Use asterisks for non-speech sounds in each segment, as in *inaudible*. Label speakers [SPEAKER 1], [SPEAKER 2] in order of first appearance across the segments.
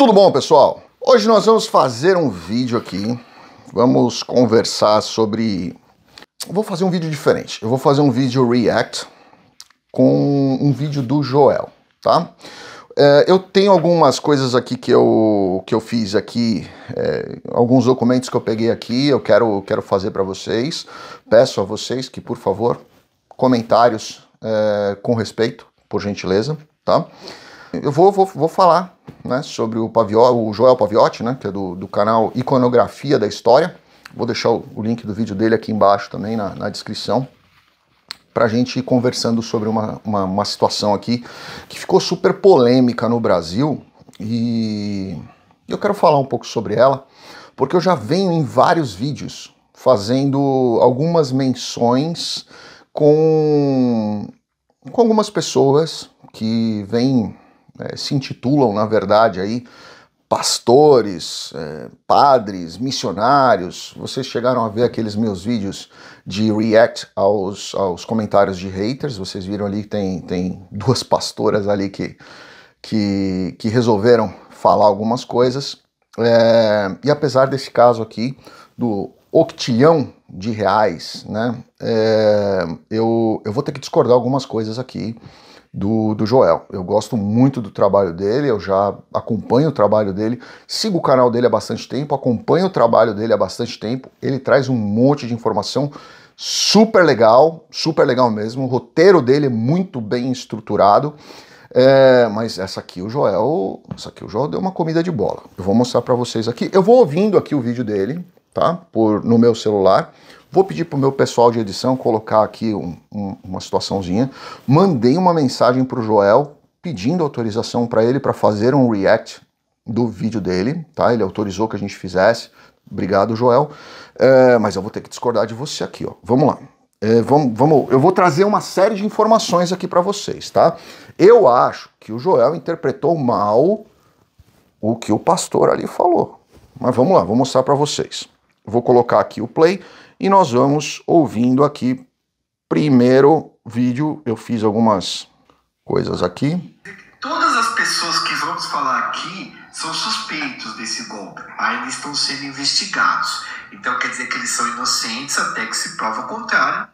[SPEAKER 1] Tudo bom, pessoal? Hoje nós vamos fazer um vídeo aqui. Vamos conversar sobre. vou fazer um vídeo diferente. Eu vou fazer um vídeo react com um vídeo do Joel, tá? É, eu tenho algumas coisas aqui que eu, que eu fiz aqui, é, alguns documentos que eu peguei aqui, eu quero, quero fazer para vocês. Peço a vocês que, por favor, comentários é, com respeito, por gentileza, tá? Eu vou, vou, vou falar né, sobre o, Pavio, o Joel Paviotti, né, que é do, do canal Iconografia da História. Vou deixar o, o link do vídeo dele aqui embaixo também na, na descrição para a gente ir conversando sobre uma, uma, uma, situação aqui que ficou super polêmica no Brasil e eu quero falar um pouco sobre ela, porque eu já venho em vários vídeos fazendo algumas menções com, com algumas pessoas que vêm é, se intitulam, na verdade, aí pastores, é, padres, missionários. Vocês chegaram a ver aqueles meus vídeos de react aos, aos comentários de haters. Vocês viram ali que tem, tem duas pastoras ali que, que, que resolveram falar algumas coisas. É, e apesar desse caso aqui, do octilhão de reais, né? É, eu, eu vou ter que discordar algumas coisas aqui do, do Joel. Eu gosto muito do trabalho dele, eu já acompanho o trabalho dele, sigo o canal dele há bastante tempo, acompanho o trabalho dele há bastante tempo. Ele traz um monte de informação super legal, super legal mesmo. O roteiro dele é muito bem estruturado. É, mas essa aqui o Joel, essa aqui o Joel deu uma comida de bola. Eu vou mostrar para vocês aqui. Eu vou ouvindo aqui o vídeo dele, tá? Por, no meu celular. Vou pedir para o meu pessoal de edição colocar aqui um, um, uma situaçãozinha. Mandei uma mensagem para o Joel pedindo autorização para ele para fazer um react do vídeo dele, tá? Ele autorizou que a gente fizesse. Obrigado, Joel. É, mas eu vou ter que discordar de você aqui, ó. Vamos lá. É, vamos, vamos, eu vou trazer uma série de informações aqui para vocês, tá? Eu acho que o Joel interpretou mal o que o pastor ali falou. Mas vamos lá, vou mostrar para vocês. Vou colocar aqui o play e nós vamos ouvindo aqui primeiro vídeo. Eu fiz algumas coisas aqui.
[SPEAKER 2] Todas as pessoas que vamos falar aqui são suspeitos desse golpe, ainda tá? estão sendo investigados. Então quer dizer que eles são inocentes até que se prova o contrário.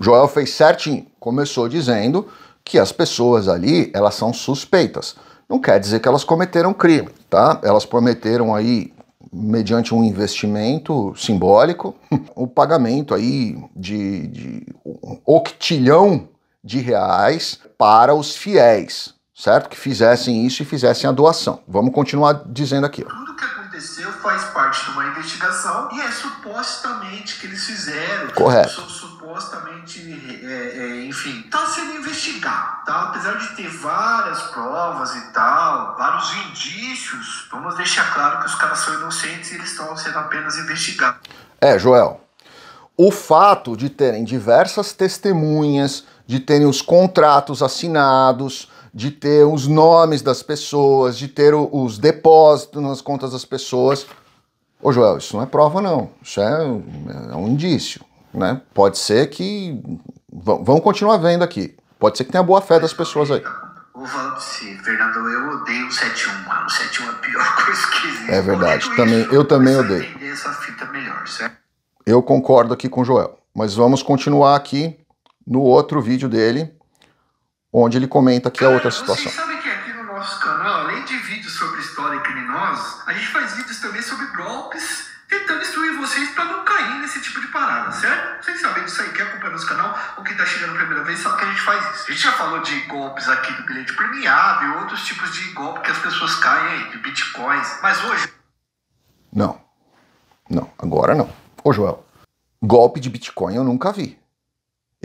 [SPEAKER 1] Joel fez certinho, começou dizendo que as pessoas ali, elas são suspeitas. Não quer dizer que elas cometeram crime, tá? Elas prometeram aí mediante um investimento simbólico, *laughs* o pagamento aí de, de um octilhão de reais para os fiéis, certo? Que fizessem isso e fizessem a doação. Vamos continuar dizendo aqui. Ó
[SPEAKER 2] aconteceu faz parte de uma investigação e é supostamente que eles fizeram. Correto.
[SPEAKER 1] supostamente, é, é, enfim,
[SPEAKER 2] está sendo investigado, tá? Apesar de ter várias provas e tal, vários indícios, vamos deixar claro que os caras são inocentes e eles estão sendo apenas
[SPEAKER 1] investigados. É, Joel. O fato de terem diversas testemunhas, de terem os contratos assinados, de ter os nomes das pessoas, de ter os depósitos nas contas das pessoas. Ô Joel, isso não é prova não, isso é um, é um indício, né? Pode ser que vão continuar vendo aqui, pode ser que tenha boa fé das pessoas aí.
[SPEAKER 2] Ô Valdeci, Fernando, eu odeio o 71, mano. O 71 é a pior
[SPEAKER 1] coisa *laughs* que existe. É verdade, eu também, eu também odeio. Melhor, eu concordo aqui com o Joel, mas vamos continuar aqui no outro vídeo dele onde ele comenta aqui a é outra situação. Vocês sabem
[SPEAKER 2] que aqui no nosso canal, além de vídeos sobre história e criminosos, a gente faz vídeos também sobre golpes, tentando instruir vocês para não cair nesse tipo de parada, certo? Vocês sabem disso aí, quem acompanha nosso canal ou quem está chegando a primeira vez sabe que a gente faz isso. A gente já falou de golpes aqui do bilhete premiado e outros tipos de golpe
[SPEAKER 1] que as pessoas caem aí, de bitcoins, mas hoje... Não, não, agora não. Ô Joel, golpe de bitcoin eu nunca vi.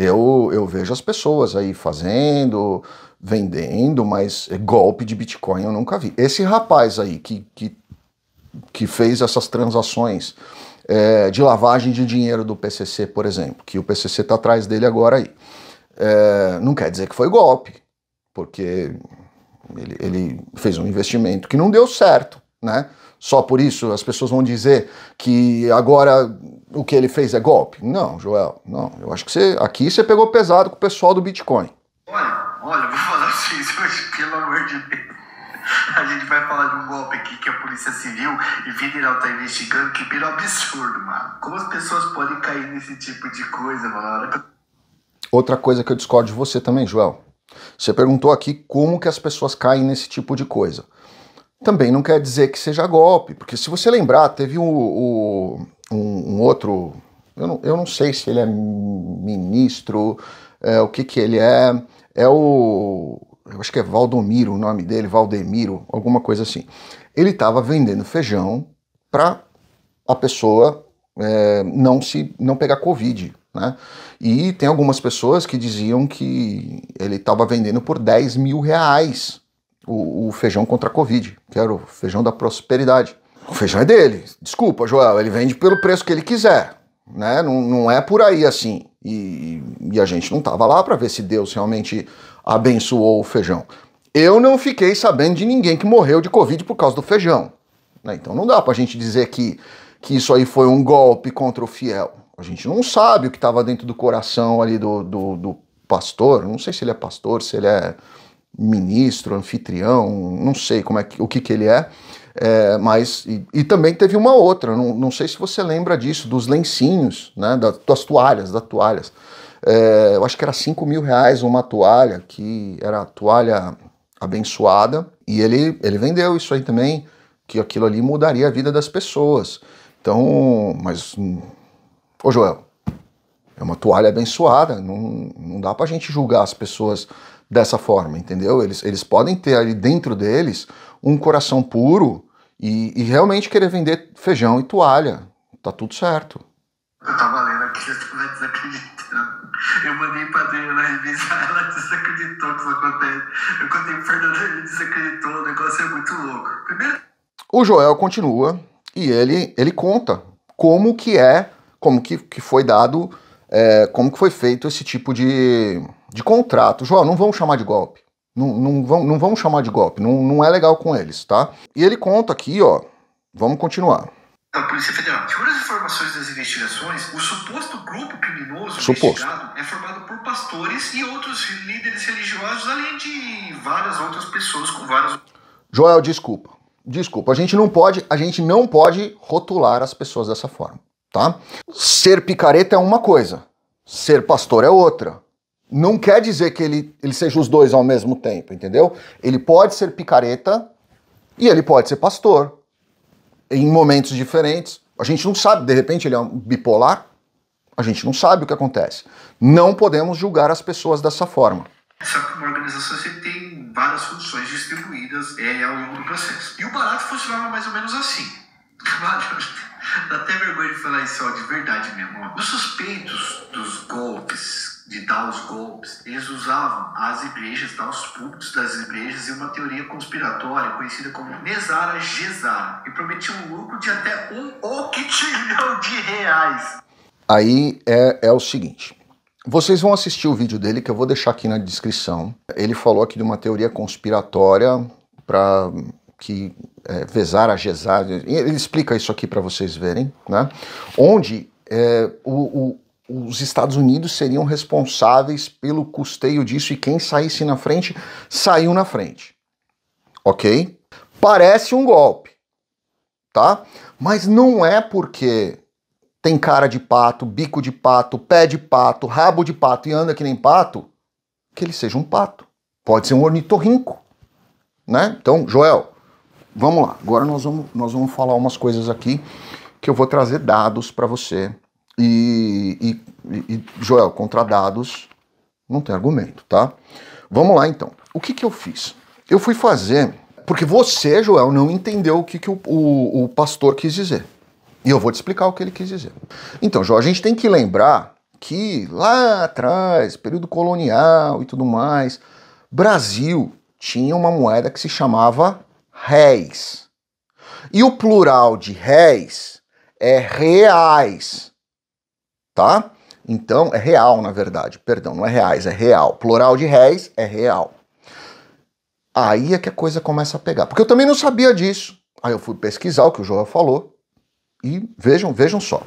[SPEAKER 1] Eu, eu vejo as pessoas aí fazendo, vendendo, mas golpe de Bitcoin eu nunca vi. Esse rapaz aí que, que, que fez essas transações é, de lavagem de dinheiro do PCC, por exemplo, que o PCC está atrás dele agora aí, é, não quer dizer que foi golpe, porque ele, ele fez um investimento que não deu certo, né? Só por isso as pessoas vão dizer que agora o que ele fez é golpe? Não, Joel, não. Eu acho que você, aqui você pegou pesado com o pessoal do Bitcoin.
[SPEAKER 2] Olha, olha, vou falar pra vocês pelo amor de Deus. A gente vai falar de um golpe aqui que a Polícia Civil e Federal está investigando, que é pelo absurdo, mano. Como as pessoas podem cair nesse tipo de coisa, mano?
[SPEAKER 1] Outra coisa que eu discordo de você também, Joel. Você perguntou aqui como que as pessoas caem nesse tipo de coisa. Também não quer dizer que seja golpe, porque se você lembrar, teve o, o um, um outro, eu não, eu não, sei se ele é ministro, é, o que que ele é, é o, eu acho que é Valdomiro o nome dele, Valdemiro, alguma coisa assim. Ele estava vendendo feijão para a pessoa é, não se não pegar Covid, né? E tem algumas pessoas que diziam que ele estava vendendo por 10 mil reais o, o, feijão contra a Covid, que era o feijão da prosperidade. O feijão é dele. Desculpa, Joel, ele vende pelo preço que ele quiser. Né? Não, não é por aí assim. E, e a gente não estava lá para ver se Deus realmente abençoou o feijão. Eu não fiquei sabendo de ninguém que morreu de Covid por causa do feijão. Né? Então não dá para a gente dizer que, que isso aí foi um golpe contra o fiel. A gente não sabe o que estava dentro do coração ali do, do, do pastor. Não sei se ele é pastor, se ele é ministro, anfitrião, não sei como é que, o que, que ele é. É, mas e, e, também teve uma outra, não, não, sei se você lembra disso, dos lencinhos, né, das, das toalhas, das toalhas. É, eu acho que era 5 mil reais uma toalha, que era a toalha abençoada, e ele, ele vendeu isso aí também, que aquilo ali mudaria a vida das pessoas. Então, mas. Hum, ô Joel, é uma toalha abençoada, não, não dá pra gente julgar as pessoas dessa forma, entendeu? Eles, eles podem ter ali dentro deles um coração puro e, e realmente querer vender feijão e toalha. Tá tudo certo. Tá eu tava lendo aqui, tava desacreditando. Eu mandei pra
[SPEAKER 2] Adriana ela desacreditou que isso acontece. Eu contei pro Fernando, ele desacreditou, o negócio é muito louco. Primeiro...
[SPEAKER 1] O Joel continua e ele, ele conta como que é, como que, que foi dado, é, como que foi feito esse tipo de, de contrato. Joel, não vamos chamar de golpe. Não, não, vão, não vamos chamar de golpe, não, não é legal com eles, tá? E ele conta aqui, ó, vamos continuar. A Polícia
[SPEAKER 2] Federal. Segundo as informações das investigações, o suposto grupo criminoso suposto. é formado por pastores e outros líderes religiosos, além de várias outras pessoas com várias.
[SPEAKER 1] Joel, desculpa. Desculpa, a gente não pode, a gente não pode rotular as pessoas dessa forma, tá? Ser picareta é uma coisa, ser pastor é outra não quer dizer que ele, ele seja os dois ao mesmo tempo, entendeu? Ele pode ser picareta e ele pode ser pastor em momentos diferentes. A gente não sabe, de repente ele é um bipolar, a gente não sabe o que acontece. Não podemos julgar as pessoas dessa forma. Só
[SPEAKER 2] que uma organização tem várias funções distribuídas é, é, ao longo do processo. E o barato funcionava mais ou menos assim. *laughs* Dá até vergonha de falar isso de verdade mesmo. Os suspeitos dos golpes de dar os golpes. Eles usavam as igrejas, tá, os públicos das igrejas e uma teoria conspiratória conhecida como Mesara Gesara, que prometia um lucro de até um octilhão de reais.
[SPEAKER 1] Aí é, é o seguinte. Vocês vão assistir o vídeo dele que eu vou deixar aqui na descrição. Ele falou aqui de uma teoria conspiratória para que é, Vezar a Gesar, ele explica isso aqui para vocês verem, né? Onde é, o os Estados Unidos seriam responsáveis pelo custeio disso e quem saísse na frente saiu na frente. Ok? Parece um golpe, tá? Mas não é porque tem cara de pato, bico de pato, pé de pato, rabo de pato e anda que nem pato que ele seja um pato. Pode ser um ornitorrinco, né? Então, Joel, vamos lá. Agora nós vamos, nós vamos falar umas coisas aqui que eu vou trazer dados para você e, e, e, Joel, contra dados não tem argumento, tá? Vamos lá então. O que, que eu fiz? Eu fui fazer, porque você, Joel, não entendeu o que, que o, o, o pastor quis dizer. E eu vou te explicar o que ele quis dizer. Então, Joel, a gente tem que lembrar que lá atrás, período colonial e tudo mais, Brasil tinha uma moeda que se chamava réis. E o plural de réis é reais tá? Então, é real, na verdade. Perdão, não é reais, é real. Plural de réis é real. Aí é que a coisa começa a pegar. Porque eu também não sabia disso. Aí eu fui pesquisar o que o João falou. E vejam, vejam só.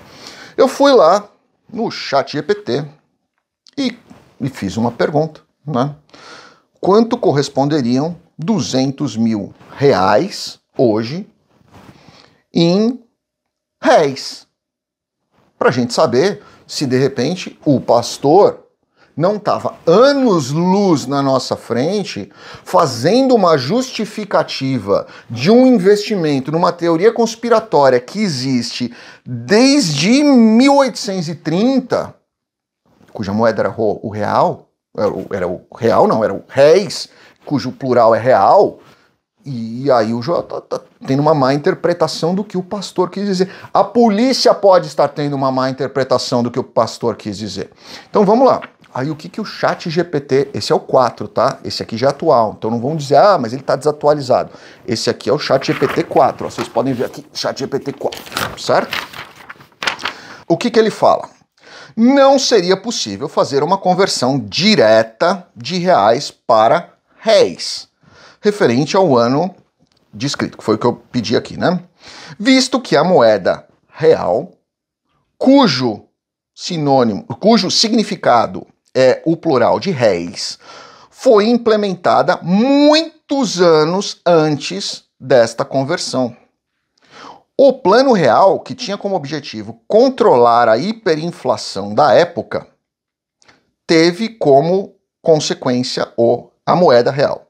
[SPEAKER 1] Eu fui lá no chat GPT e, e fiz uma pergunta, né? Quanto corresponderiam 200 mil reais hoje em réis? Para gente saber se de repente o pastor não estava anos-luz na nossa frente, fazendo uma justificativa de um investimento numa teoria conspiratória que existe desde 1830, cuja moeda era o real, era o real não, era o réis, cujo plural é real, e aí o J tá tendo uma má interpretação do que o pastor quis dizer. A polícia pode estar tendo uma má interpretação do que o pastor quis dizer. Então vamos lá. Aí o que, que o chat GPT, esse é o 4, tá? Esse aqui já é atual, então não vão dizer, ah, mas ele está desatualizado. Esse aqui é o chat GPT 4, ó, vocês podem ver aqui, chat GPT 4, certo? O que, que ele fala? Não seria possível fazer uma conversão direta de reais para réis, referente ao ano descrito, que foi o que eu pedi aqui, né? Visto que a moeda real, cujo sinônimo, cujo significado é o plural de réis, foi implementada muitos anos antes desta conversão. O Plano Real, que tinha como objetivo controlar a hiperinflação da época, teve como consequência o, a moeda real.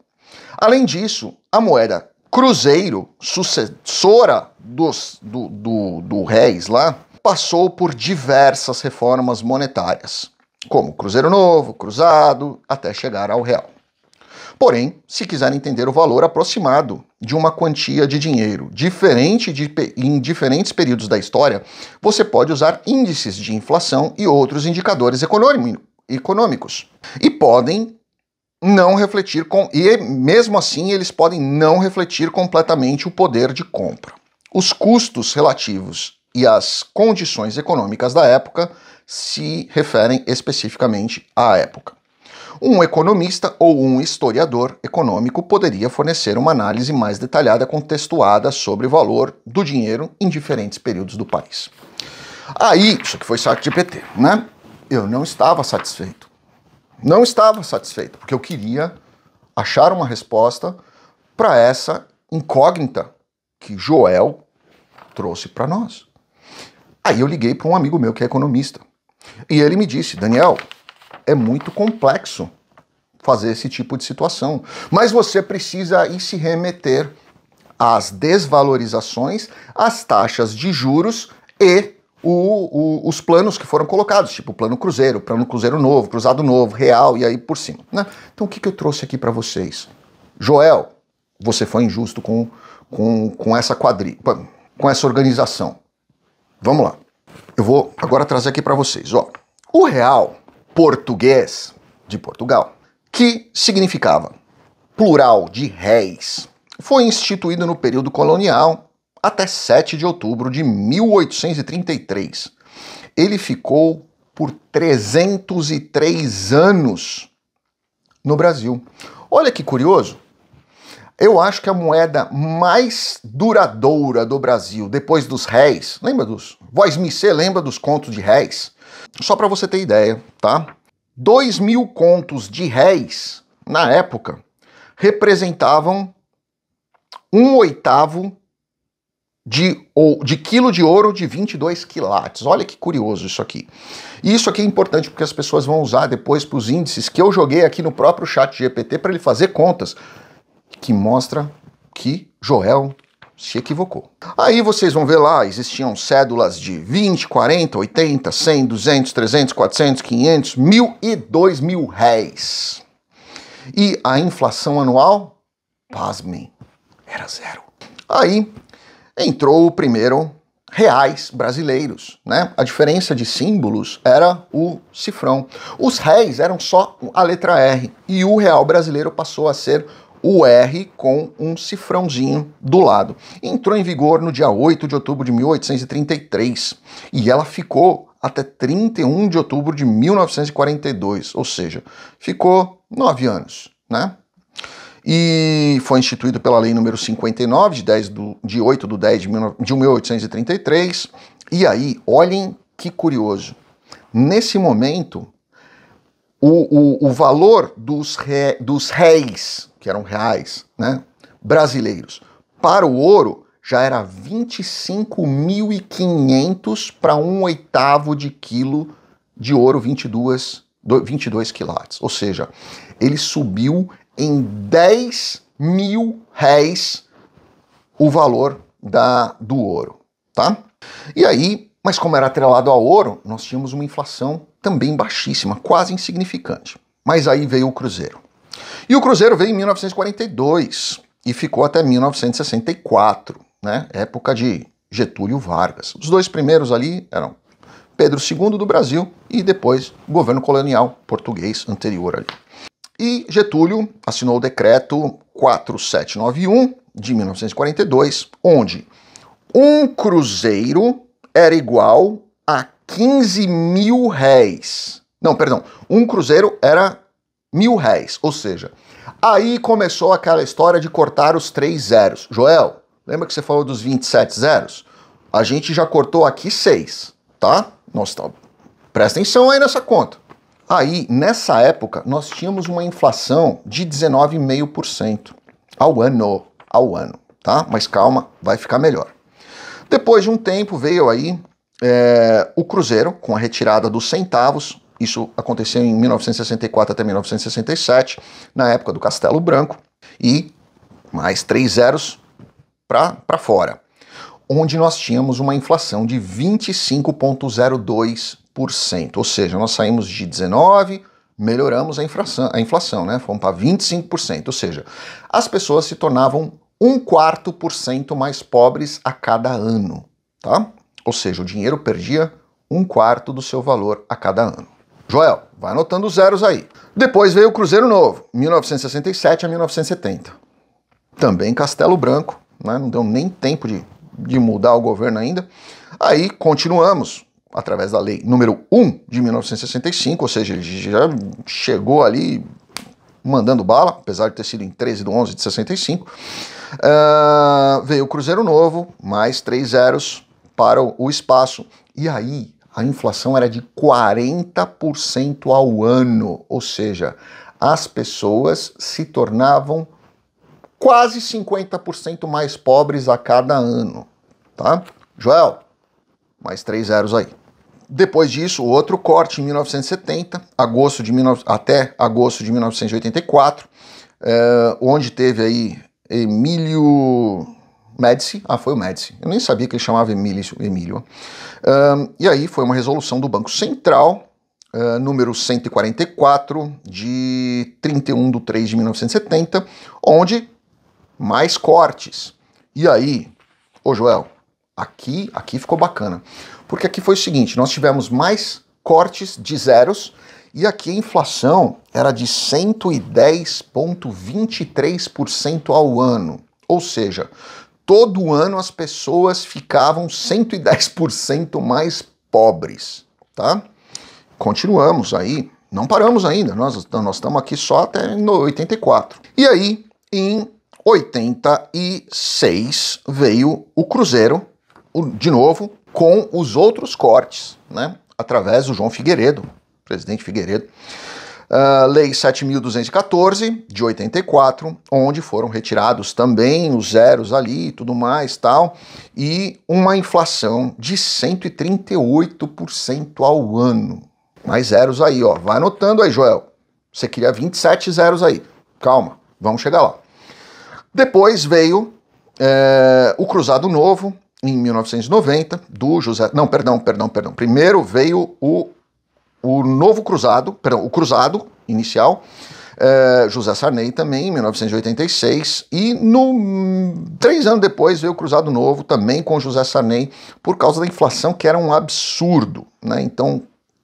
[SPEAKER 1] Além disso, a moeda Cruzeiro, sucessora dos, do, do, do Reis lá, passou por diversas reformas monetárias, como Cruzeiro Novo, Cruzado, até chegar ao Real. Porém, se quiser entender o valor aproximado de uma quantia de dinheiro diferente de, em diferentes períodos da história, você pode usar índices de inflação e outros indicadores econômicos e podem não refletir com e mesmo assim eles podem não refletir completamente o poder de compra. Os custos relativos e as condições econômicas da época se referem especificamente à época. Um economista ou um historiador econômico poderia fornecer uma análise mais detalhada contextuada sobre o valor do dinheiro em diferentes períodos do país. Aí, isso que foi saco de PT, né? Eu não estava satisfeito não estava satisfeito, porque eu queria achar uma resposta para essa incógnita que Joel trouxe para nós. Aí eu liguei para um amigo meu que é economista. E ele me disse: Daniel, é muito complexo fazer esse tipo de situação, mas você precisa ir se remeter às desvalorizações, às taxas de juros e o, o, os planos que foram colocados, tipo plano cruzeiro, plano cruzeiro novo, cruzado novo, real e aí por cima. Né? Então o que, que eu trouxe aqui para vocês? Joel, você foi injusto com, com, com essa quadrilha, com essa organização. Vamos lá. Eu vou agora trazer aqui para vocês. Ó, o real português de Portugal, que significava plural de réis, foi instituído no período colonial até 7 de outubro de 1833. Ele ficou por 303 anos no Brasil. Olha que curioso. Eu acho que a moeda mais duradoura do Brasil, depois dos réis, lembra dos voz micê, lembra dos contos de réis? Só para você ter ideia, tá? Dois mil contos de réis, na época, representavam um oitavo de, ou, de quilo de ouro de 22 quilates. Olha que curioso isso aqui. E isso aqui é importante porque as pessoas vão usar depois para os índices que eu joguei aqui no próprio chat GPT para ele fazer contas, que mostra que Joel se equivocou. Aí vocês vão ver lá, existiam cédulas de 20, 40, 80, 100, 200, 300, 400, 500, mil e dois mil réis. E a inflação anual, pasmem, era zero. Aí entrou o primeiro reais brasileiros, né? A diferença de símbolos era o cifrão. Os réis eram só a letra R e o real brasileiro passou a ser o R com um cifrãozinho do lado. Entrou em vigor no dia 8 de outubro de 1833 e ela ficou até 31 de outubro de 1942, ou seja, ficou nove anos, né? e foi instituído pela Lei número 59, de, 10 do, de 8 do 10 de, 19, de 1833. E aí, olhem que curioso. Nesse momento, o, o, o valor dos, re, dos réis, que eram reais, né, brasileiros, para o ouro já era 25.500 para um oitavo de quilo de ouro, 22, 22 quilates. Ou seja, ele subiu em 10 mil réis o valor da, do ouro, tá? E aí, mas como era atrelado ao ouro, nós tínhamos uma inflação também baixíssima, quase insignificante. Mas aí veio o cruzeiro. E o cruzeiro veio em 1942 e ficou até 1964, né? Época de Getúlio Vargas. Os dois primeiros ali eram Pedro II do Brasil e depois governo colonial português anterior ali. E Getúlio assinou o decreto 4791 de 1942, onde um cruzeiro era igual a 15 mil réis. Não, perdão, um cruzeiro era mil réis, ou seja, aí começou aquela história de cortar os três zeros. Joel, lembra que você falou dos 27 zeros? A gente já cortou aqui seis, tá? Nossa, tá, presta atenção aí nessa conta. Aí, nessa época, nós tínhamos uma inflação de 19,5% ao ano, ao ano, tá? Mas calma, vai ficar melhor. Depois de um tempo veio aí é, o Cruzeiro com a retirada dos centavos. Isso aconteceu em 1964 até 1967, na época do Castelo Branco, e mais três zeros para fora, onde nós tínhamos uma inflação de 25,02 25%. Ou seja, nós saímos de 19%, melhoramos a inflação, a inflação né? Fomos para 25%. Ou seja, as pessoas se tornavam um quarto por cento mais pobres a cada ano, tá? Ou seja, o dinheiro perdia um quarto do seu valor a cada ano. Joel, vai anotando os zeros aí. Depois veio o Cruzeiro Novo, 1967 a 1970. Também Castelo Branco, né? não deu nem tempo de, de mudar o governo ainda. Aí continuamos, através da lei número 1 de 1965, ou seja, ele já chegou ali mandando bala, apesar de ter sido em 13 de 11 de 65. Uh, ah, veio o Cruzeiro Novo, mais três zeros para o espaço. E aí, a inflação era de 40% ao ano, ou seja, as pessoas se tornavam quase 50% mais pobres a cada ano, tá? Joel, mais três zeros aí. Depois disso, outro corte em 1970, agosto de, até agosto de 1984, é, eh, onde teve aí Emílio Médici. Ah, foi o Médici. Eu nem sabia que ele chamava Emílio. Emílio. Eh, e aí foi uma resolução do Banco Central, uh, número 144, de 31 de 3 de 1970, onde mais cortes. E aí, ô Joel, Aqui, aqui ficou bacana. Porque aqui foi o seguinte, nós tivemos mais cortes de zeros e aqui a inflação era de 110.23% ao ano. Ou seja, todo ano as pessoas ficavam 110% mais pobres, tá? Continuamos aí, não paramos ainda, nós, nós estamos aqui só até 84. E aí, em 86 veio o Cruzeiro de novo, com os outros cortes, né? através do João Figueiredo, presidente Figueiredo, uh, Lei 7.214, de 84, onde foram retirados também os zeros ali e tudo mais tal, e uma inflação de 138% ao ano. Mais zeros aí, ó. Vai anotando aí, Joel. Você queria 27 zeros aí. Calma, vamos chegar lá. Depois veio é, o Cruzado Novo, em 1990 do José. Não, perdão, perdão, perdão. Primeiro veio o, o novo Cruzado, perdão, o Cruzado inicial. Eh, José Sarney também, em 1986, e no, três anos depois veio o Cruzado Novo, também com José Sarney, por causa da inflação, que era um absurdo. Né? Então,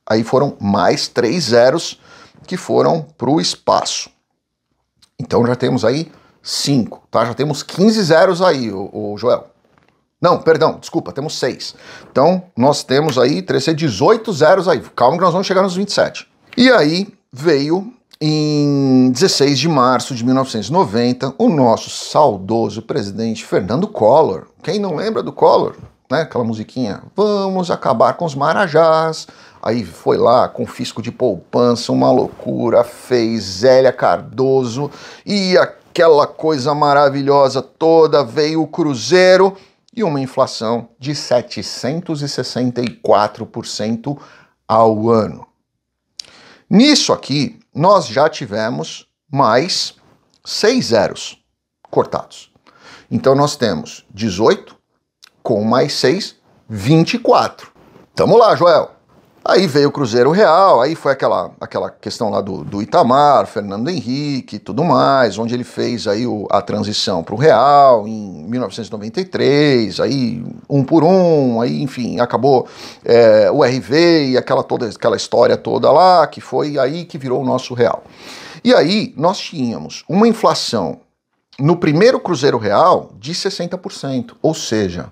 [SPEAKER 1] aí foram mais três zeros que foram para o espaço. Então já temos aí cinco, tá? Já temos 15 zeros aí, o, o Joel. Não, perdão, desculpa, temos seis. Então, nós temos aí 18 zeros aí. Calma que nós vamos chegar nos 27. E aí veio em 16 de março de 1990 o nosso saudoso presidente Fernando Collor. Quem não lembra do Collor? Né? Aquela musiquinha, vamos acabar com os marajás. Aí foi lá, confisco de poupança, uma loucura, fez Zélia Cardoso e aquela coisa maravilhosa toda, veio o Cruzeiro e uma inflação de 764% ao ano. Nisso aqui, nós já tivemos mais seis zeros cortados. Então nós temos 18 com mais 6, 24. Tamo lá, Joel! Aí veio o Cruzeiro Real, aí foi aquela, aquela questão lá do, do Itamar, Fernando Henrique e tudo mais, onde ele fez aí o, a transição para o Real em 1993, aí um por um, aí enfim, acabou é, o RV e aquela, toda, aquela história toda lá, que foi aí que virou o nosso Real. E aí nós tínhamos uma inflação no primeiro Cruzeiro Real de 60%, ou seja,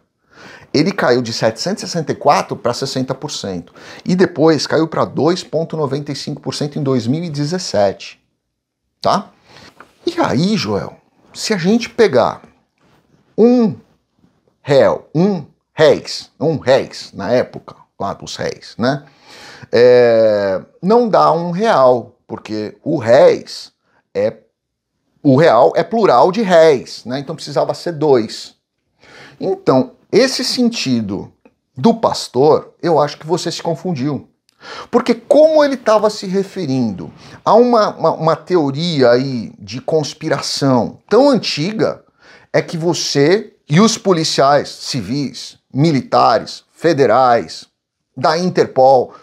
[SPEAKER 1] ele caiu de 764 para 60% e depois caiu para 2.95% em 2017, tá? E aí, Joel, se a gente pegar um réu, um réis, um réis na época, lá dos réis, né? É, não dá um real, porque o réis é o real é plural de réis, né? Então precisava ser dois. Então, esse sentido do pastor, eu acho que você se confundiu. Porque como ele estava se referindo a uma, uma, uma, teoria aí de conspiração tão antiga, é que você e os policiais civis, militares, federais, da Interpol,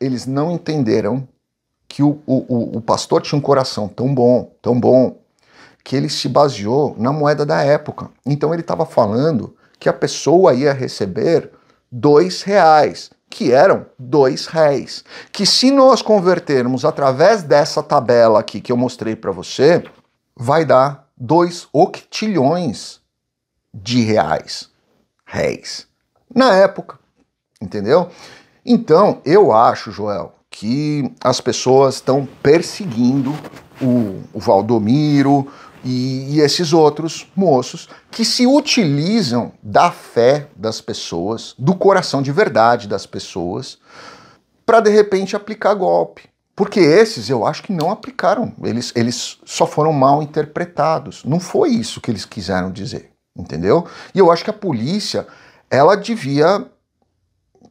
[SPEAKER 1] eles não entenderam que o, o, o pastor tinha um coração tão bom, tão bom, que ele se baseou na moeda da época. Então ele estava falando que a pessoa ia receber dois reais, que eram dois réis. Que se nós convertermos através dessa tabela aqui que eu mostrei para você, vai dar dois octilhões de reais. Réis. Na época, entendeu? Então, eu acho, Joel, que as pessoas estão perseguindo o, o Valdomiro, e, e esses outros moços que se utilizam da fé das pessoas, do coração de verdade das pessoas, para de repente aplicar golpe. Porque esses eu acho que não aplicaram, eles, eles só foram mal interpretados. Não foi isso que eles quiseram dizer, entendeu? E eu acho que a polícia, ela devia,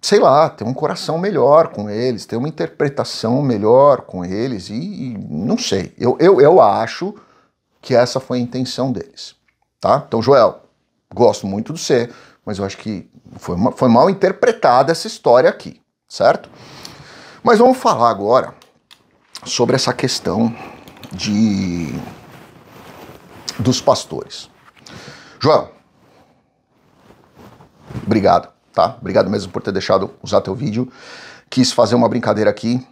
[SPEAKER 1] sei lá, ter um coração melhor com eles, ter uma interpretação melhor com eles, e, e não sei. Eu, eu, eu acho que essa foi a intenção deles, tá? Então, Joel, gosto muito do você, mas eu acho que foi, uma, foi mal interpretada essa história aqui, certo? Mas vamos falar agora sobre essa questão de dos pastores. Joel, obrigado, tá? Obrigado mesmo por ter deixado usar teu vídeo. Quis fazer uma brincadeira aqui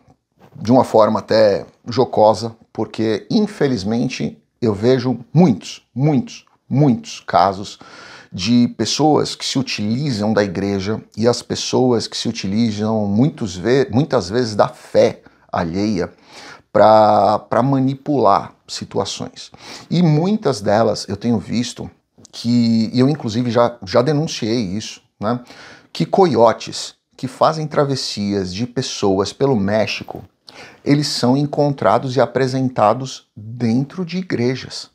[SPEAKER 1] de uma forma até jocosa, porque infelizmente eu vejo muitos, muitos, muitos casos de pessoas que se utilizam da igreja e as pessoas que se utilizam muitos ve muitas vezes da fé alheia para manipular situações. E muitas delas eu tenho visto que, eu inclusive já, já denunciei isso, né? que coiotes que fazem travessias de pessoas pelo México eles são encontrados e apresentados dentro de igrejas.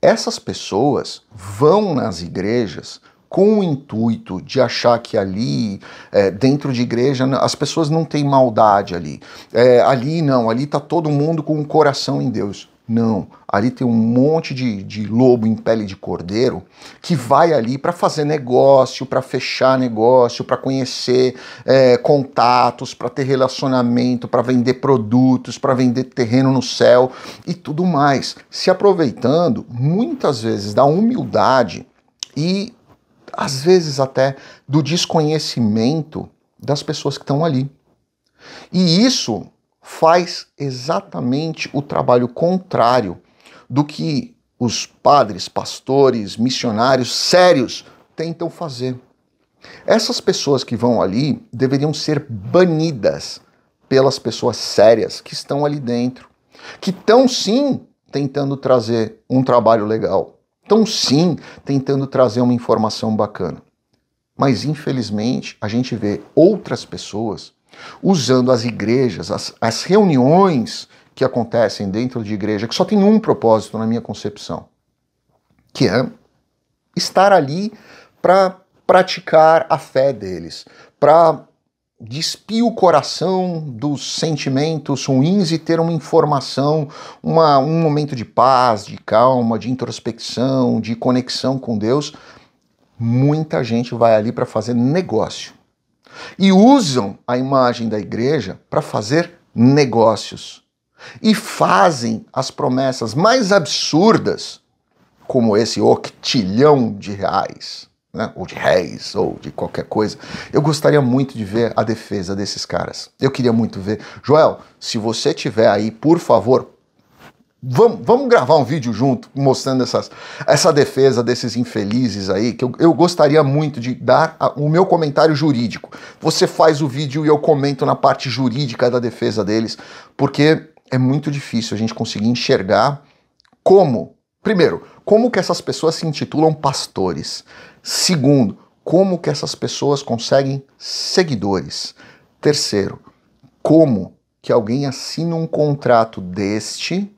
[SPEAKER 1] Essas pessoas vão nas igrejas com o intuito de achar que ali, é, dentro de igreja, as pessoas não têm maldade ali. É, ali não, ali está todo mundo com o um coração em Deus. Não, ali tem um monte de, de lobo em pele de cordeiro que vai ali para fazer negócio, para fechar negócio, para conhecer é, contatos, para ter relacionamento, para vender produtos, para vender terreno no céu e tudo mais. Se aproveitando muitas vezes da humildade e às vezes até do desconhecimento das pessoas que estão ali. E isso faz exatamente o trabalho contrário do que os padres, pastores, missionários sérios tentam fazer. Essas pessoas que vão ali deveriam ser banidas pelas pessoas sérias que estão ali dentro, que estão sim tentando trazer um trabalho legal, estão sim tentando trazer uma informação bacana. Mas infelizmente a gente vê outras pessoas usando as igrejas, as, as reuniões que acontecem dentro de igreja, que só tem um propósito na minha concepção, que é estar ali para praticar a fé deles, para despir o coração dos sentimentos ruins e ter uma informação, uma, um momento de paz, de calma, de introspecção, de conexão com Deus. Muita gente vai ali para fazer negócio e usam a imagem da igreja para fazer negócios e fazem as promessas mais absurdas, como esse octilhão de reais, né? ou de réis, ou de qualquer coisa. Eu gostaria muito de ver a defesa desses caras. Eu queria muito ver. Joel, se você tiver aí, por favor, Vamos, vamos gravar um vídeo junto mostrando essas, essa defesa desses infelizes aí, que eu, eu gostaria muito de dar a, o meu comentário jurídico. Você faz o vídeo e eu comento na parte jurídica da defesa deles, porque é muito difícil a gente conseguir enxergar como, primeiro, como que essas pessoas se intitulam pastores. Segundo, como que essas pessoas conseguem seguidores. Terceiro, como que alguém assina um contrato deste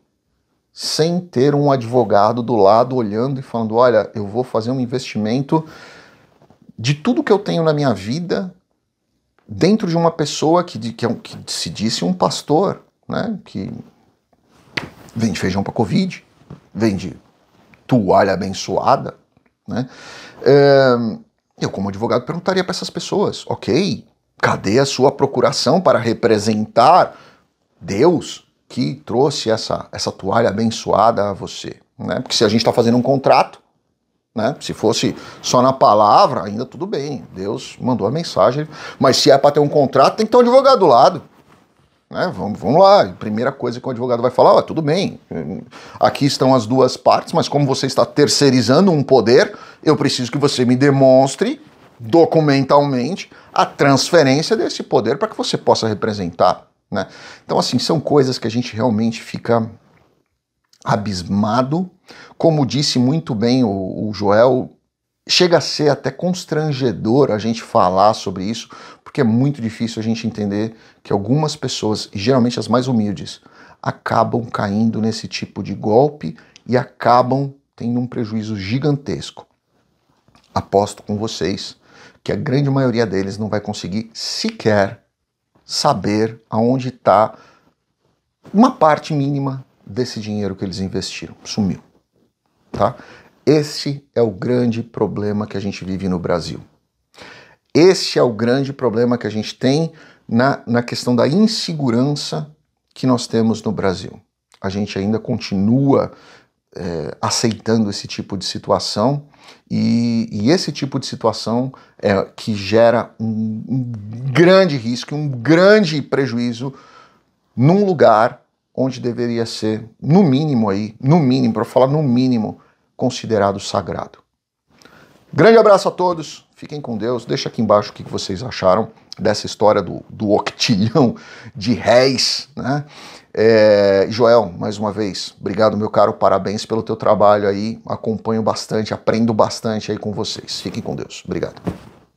[SPEAKER 1] sem ter um advogado do lado olhando e falando: olha, eu vou fazer um investimento de tudo que eu tenho na minha vida dentro de uma pessoa que, que, é um, que se disse um pastor, né? Que vende feijão para Covid, vende toalha abençoada, né? É, eu, como advogado, perguntaria para essas pessoas: ok, cadê a sua procuração para representar Deus? que trouxe essa, essa toalha abençoada a você. Né? Porque se a gente está fazendo um contrato, né? se fosse só na palavra, ainda tudo bem. Deus mandou a mensagem. Mas se é para ter um contrato, tem que ter um advogado do lado. Né? Vamos, vamos, lá, primeira coisa que o advogado vai falar, tudo bem, aqui estão as duas partes, mas como você está terceirizando um poder, eu preciso que você me demonstre documentalmente a transferência desse poder para que você possa representar né? Então, assim, são coisas que a gente realmente fica abismado. Como disse muito bem o, o Joel, chega a ser até constrangedor a gente falar sobre isso, porque é muito difícil a gente entender que algumas pessoas, geralmente as mais humildes, acabam caindo nesse tipo de golpe e acabam tendo um prejuízo gigantesco. Aposto com vocês que a grande maioria deles não vai conseguir sequer saber aonde está uma parte mínima desse dinheiro que eles investiram. Sumiu. Tá? Esse é o grande problema que a gente vive no Brasil. Esse é o grande problema que a gente tem na, na questão da insegurança que nós temos no Brasil. A gente ainda continua é, aceitando esse tipo de situação e, e, esse tipo de situação é que gera um, um grande risco, um grande prejuízo num lugar onde deveria ser, no mínimo aí, no mínimo, para falar no mínimo, considerado sagrado. Grande abraço a todos, fiquem com Deus, deixa aqui embaixo o que vocês acharam dessa história do, do octilhão de réis, né? É, Joel, mais uma vez, obrigado, meu caro, parabéns pelo teu trabalho aí, acompanho bastante, aprendo bastante aí com vocês. Fiquem com Deus. Obrigado.